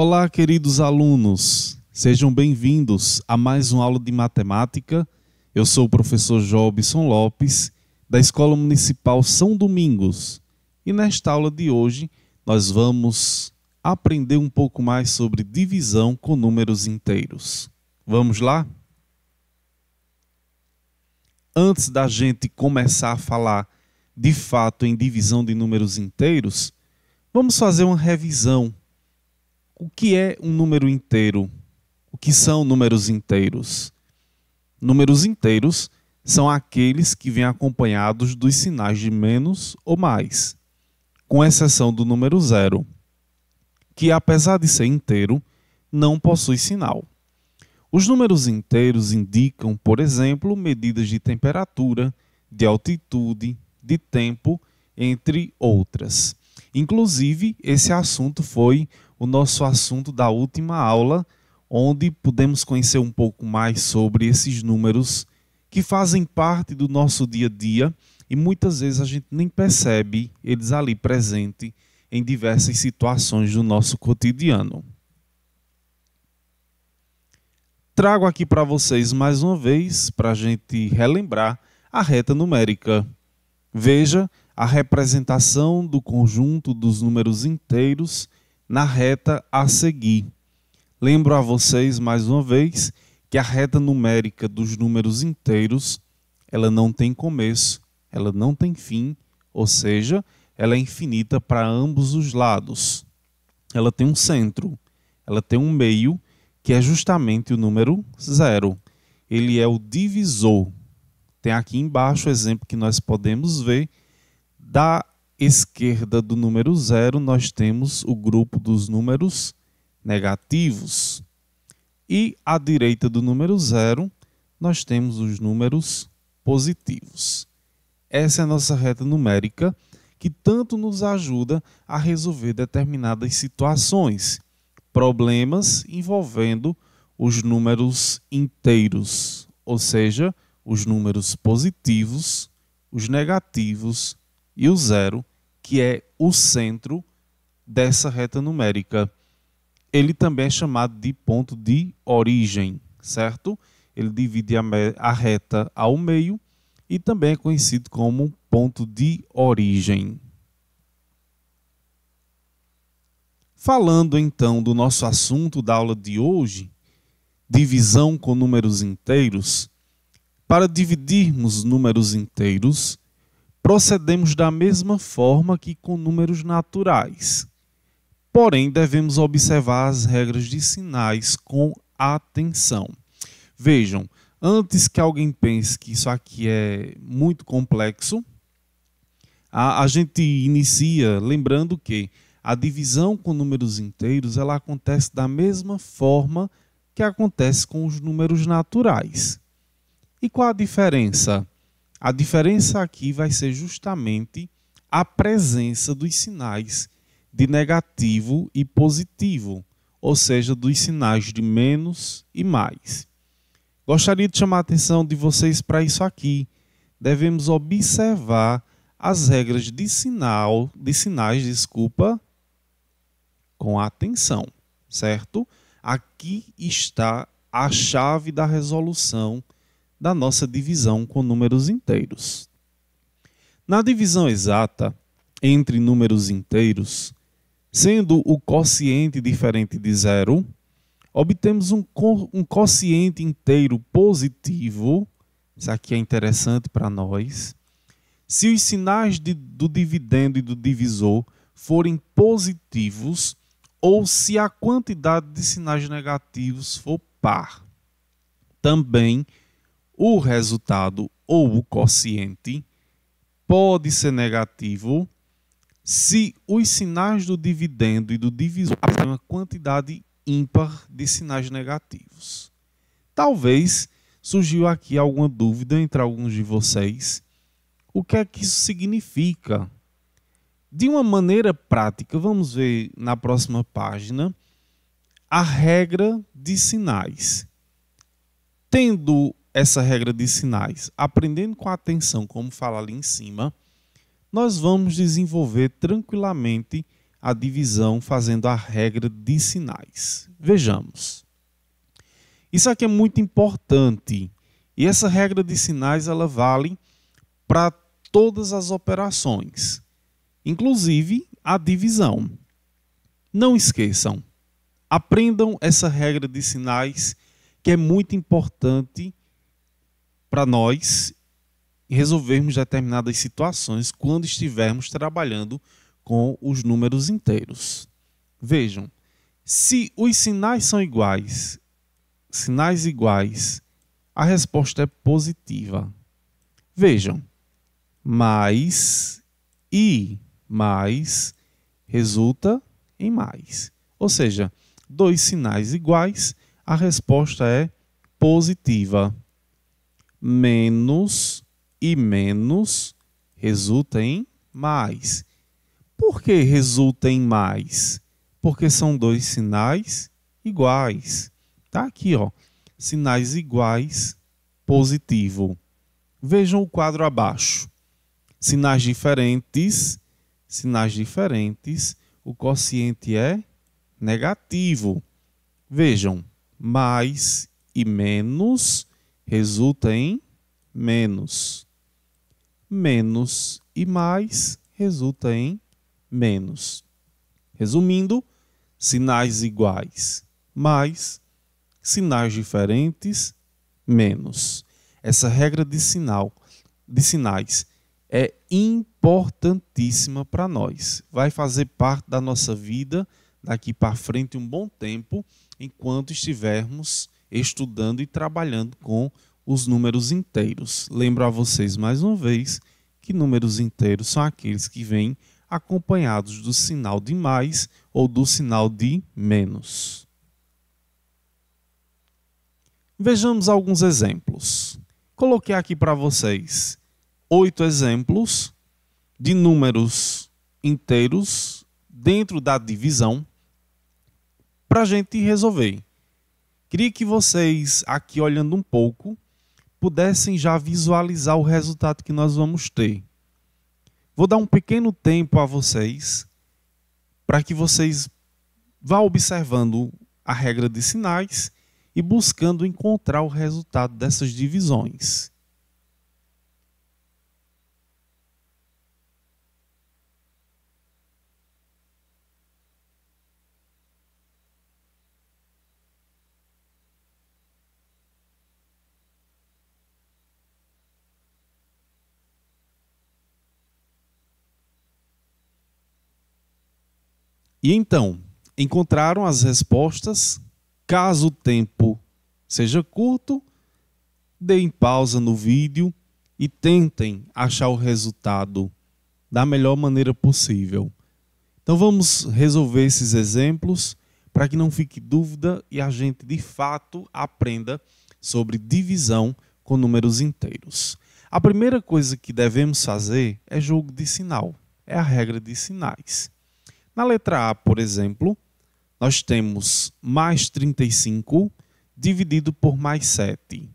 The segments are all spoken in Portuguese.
Olá, queridos alunos. Sejam bem-vindos a mais uma aula de matemática. Eu sou o professor Jobson Lopes, da Escola Municipal São Domingos. E nesta aula de hoje, nós vamos aprender um pouco mais sobre divisão com números inteiros. Vamos lá? Antes da gente começar a falar de fato em divisão de números inteiros, vamos fazer uma revisão o que é um número inteiro? O que são números inteiros? Números inteiros são aqueles que vêm acompanhados dos sinais de menos ou mais, com exceção do número zero, que apesar de ser inteiro, não possui sinal. Os números inteiros indicam, por exemplo, medidas de temperatura, de altitude, de tempo, entre outras. Inclusive, esse assunto foi o nosso assunto da última aula, onde pudemos conhecer um pouco mais sobre esses números que fazem parte do nosso dia a dia e muitas vezes a gente nem percebe eles ali presentes em diversas situações do nosso cotidiano. Trago aqui para vocês mais uma vez, para a gente relembrar, a reta numérica. Veja a representação do conjunto dos números inteiros na reta a seguir. Lembro a vocês mais uma vez que a reta numérica dos números inteiros, ela não tem começo, ela não tem fim, ou seja, ela é infinita para ambos os lados. Ela tem um centro, ela tem um meio, que é justamente o número zero. Ele é o divisor. Tem aqui embaixo o exemplo que nós podemos ver da esquerda do número zero, nós temos o grupo dos números negativos. E à direita do número zero, nós temos os números positivos. Essa é a nossa reta numérica que tanto nos ajuda a resolver determinadas situações, problemas envolvendo os números inteiros, ou seja, os números positivos, os negativos e o zero, que é o centro dessa reta numérica. Ele também é chamado de ponto de origem, certo? Ele divide a, a reta ao meio e também é conhecido como ponto de origem. Falando então do nosso assunto da aula de hoje, divisão com números inteiros, para dividirmos números inteiros, procedemos da mesma forma que com números naturais. Porém, devemos observar as regras de sinais com atenção. Vejam, antes que alguém pense que isso aqui é muito complexo, a, a gente inicia lembrando que a divisão com números inteiros ela acontece da mesma forma que acontece com os números naturais. E qual a diferença? A diferença aqui vai ser justamente a presença dos sinais de negativo e positivo, ou seja, dos sinais de menos e mais. Gostaria de chamar a atenção de vocês para isso aqui. Devemos observar as regras de sinal, de sinais, desculpa, com atenção, certo? Aqui está a chave da resolução da nossa divisão com números inteiros. Na divisão exata entre números inteiros, sendo o quociente diferente de zero, obtemos um, co um quociente inteiro positivo. Isso aqui é interessante para nós. Se os sinais de, do dividendo e do divisor forem positivos, ou se a quantidade de sinais negativos for par. Também o resultado ou o quociente pode ser negativo se os sinais do dividendo e do divisor têm uma quantidade ímpar de sinais negativos. Talvez surgiu aqui alguma dúvida entre alguns de vocês. O que é que isso significa? De uma maneira prática, vamos ver na próxima página a regra de sinais. Tendo essa regra de sinais, aprendendo com atenção como fala ali em cima, nós vamos desenvolver tranquilamente a divisão fazendo a regra de sinais. Vejamos. Isso aqui é muito importante. E essa regra de sinais ela vale para todas as operações, inclusive a divisão. Não esqueçam, aprendam essa regra de sinais que é muito importante para nós resolvermos determinadas situações quando estivermos trabalhando com os números inteiros. Vejam, se os sinais são iguais, sinais iguais, a resposta é positiva. Vejam, mais e mais resulta em mais. Ou seja, dois sinais iguais, a resposta é positiva menos e menos resulta em mais. Por que resulta em mais? Porque são dois sinais iguais. Tá aqui, ó. Sinais iguais, positivo. Vejam o quadro abaixo. Sinais diferentes, sinais diferentes, o quociente é negativo. Vejam, mais e menos resulta em menos. Menos e mais resulta em menos. Resumindo, sinais iguais, mais, sinais diferentes, menos. Essa regra de sinal de sinais é importantíssima para nós. Vai fazer parte da nossa vida daqui para frente um bom tempo, enquanto estivermos estudando e trabalhando com os números inteiros. Lembro a vocês mais uma vez que números inteiros são aqueles que vêm acompanhados do sinal de mais ou do sinal de menos. Vejamos alguns exemplos. Coloquei aqui para vocês oito exemplos de números inteiros dentro da divisão para a gente resolver. Queria que vocês, aqui olhando um pouco, pudessem já visualizar o resultado que nós vamos ter. Vou dar um pequeno tempo a vocês para que vocês vá observando a regra de sinais e buscando encontrar o resultado dessas divisões. E então, encontraram as respostas, caso o tempo seja curto, deem pausa no vídeo e tentem achar o resultado da melhor maneira possível. Então vamos resolver esses exemplos para que não fique dúvida e a gente de fato aprenda sobre divisão com números inteiros. A primeira coisa que devemos fazer é jogo de sinal, é a regra de sinais. Na letra A, por exemplo, nós temos mais 35 dividido por mais 7.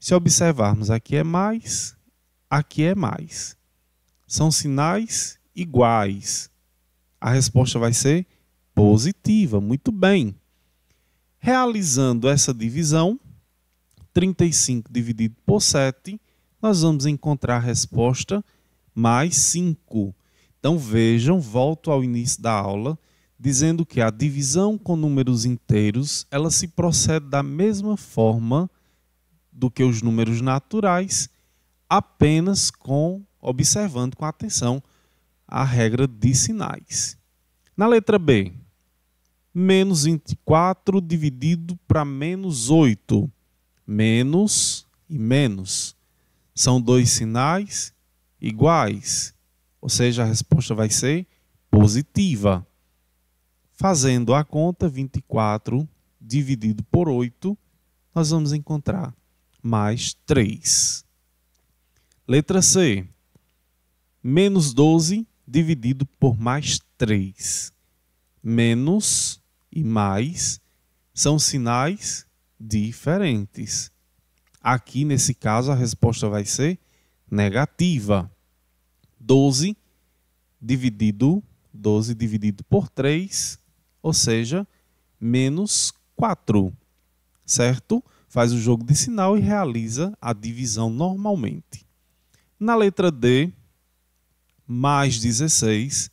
Se observarmos, aqui é mais, aqui é mais. São sinais iguais. A resposta vai ser positiva. Muito bem. Realizando essa divisão, 35 dividido por 7, nós vamos encontrar a resposta mais 5. Então vejam, volto ao início da aula, dizendo que a divisão com números inteiros, ela se procede da mesma forma do que os números naturais, apenas com observando com atenção a regra de sinais. Na letra B, menos 24 dividido para menos 8. Menos e menos. São dois sinais iguais. Ou seja, a resposta vai ser positiva. Fazendo a conta, 24 dividido por 8, nós vamos encontrar mais 3. Letra C. Menos 12 dividido por mais 3. Menos e mais são sinais diferentes. Aqui, nesse caso, a resposta vai ser negativa. 12 dividido 12 dividido por 3, ou seja, menos 4, certo? Faz o jogo de sinal e realiza a divisão normalmente. Na letra D, mais 16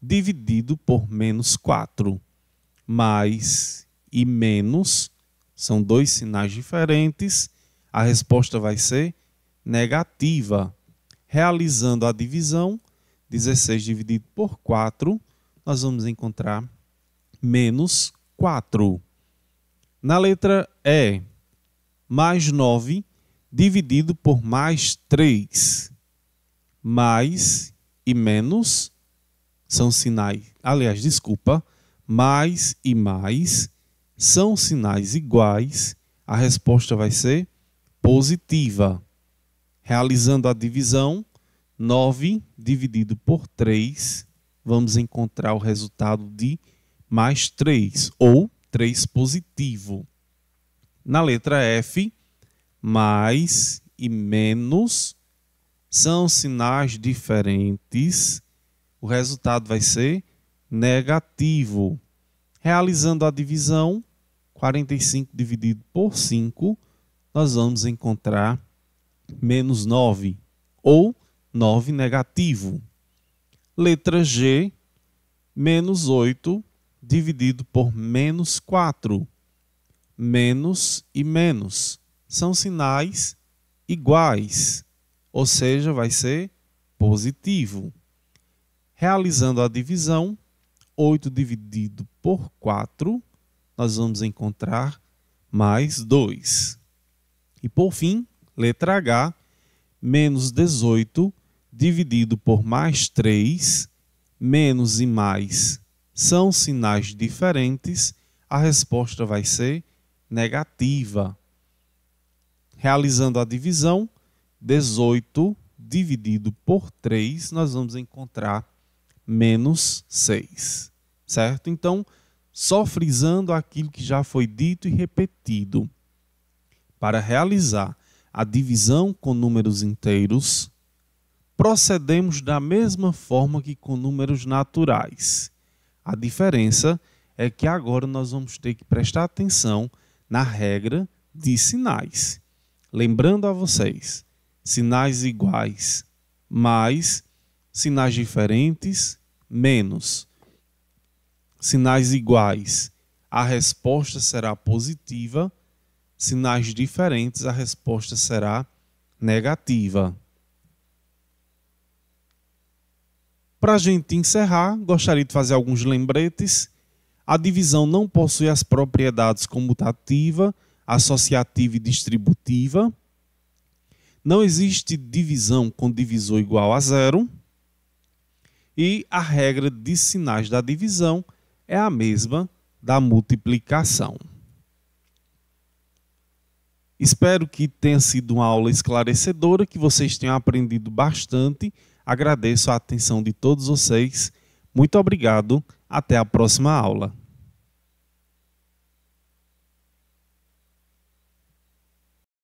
dividido por menos 4. Mais e menos são dois sinais diferentes. A resposta vai ser negativa realizando a divisão, 16 dividido por 4, nós vamos encontrar menos 4. Na letra E, mais 9 dividido por mais 3. Mais e menos são sinais. Aliás, desculpa, mais e mais são sinais iguais. A resposta vai ser positiva. Realizando a divisão, 9 dividido por 3, vamos encontrar o resultado de mais 3, ou 3 positivo. Na letra F, mais e menos são sinais diferentes. O resultado vai ser negativo. Realizando a divisão, 45 dividido por 5, nós vamos encontrar menos 9 ou 9 negativo. Letra G, menos 8 dividido por menos 4. Menos e menos são sinais iguais, ou seja, vai ser positivo. Realizando a divisão, 8 dividido por 4, nós vamos encontrar mais 2. E por fim, Letra H, menos 18 dividido por mais 3, menos e mais são sinais diferentes, a resposta vai ser negativa. Realizando a divisão, 18 dividido por 3, nós vamos encontrar menos 6. Certo? Então, só frisando aquilo que já foi dito e repetido. Para realizar a divisão com números inteiros, procedemos da mesma forma que com números naturais. A diferença é que agora nós vamos ter que prestar atenção na regra de sinais. Lembrando a vocês, sinais iguais, mais, sinais diferentes, menos. Sinais iguais, a resposta será positiva sinais diferentes, a resposta será negativa. Para a gente encerrar, gostaria de fazer alguns lembretes. A divisão não possui as propriedades comutativa, associativa e distributiva. Não existe divisão com divisor igual a zero. E a regra de sinais da divisão é a mesma da multiplicação. Espero que tenha sido uma aula esclarecedora, que vocês tenham aprendido bastante. Agradeço a atenção de todos vocês. Muito obrigado. Até a próxima aula.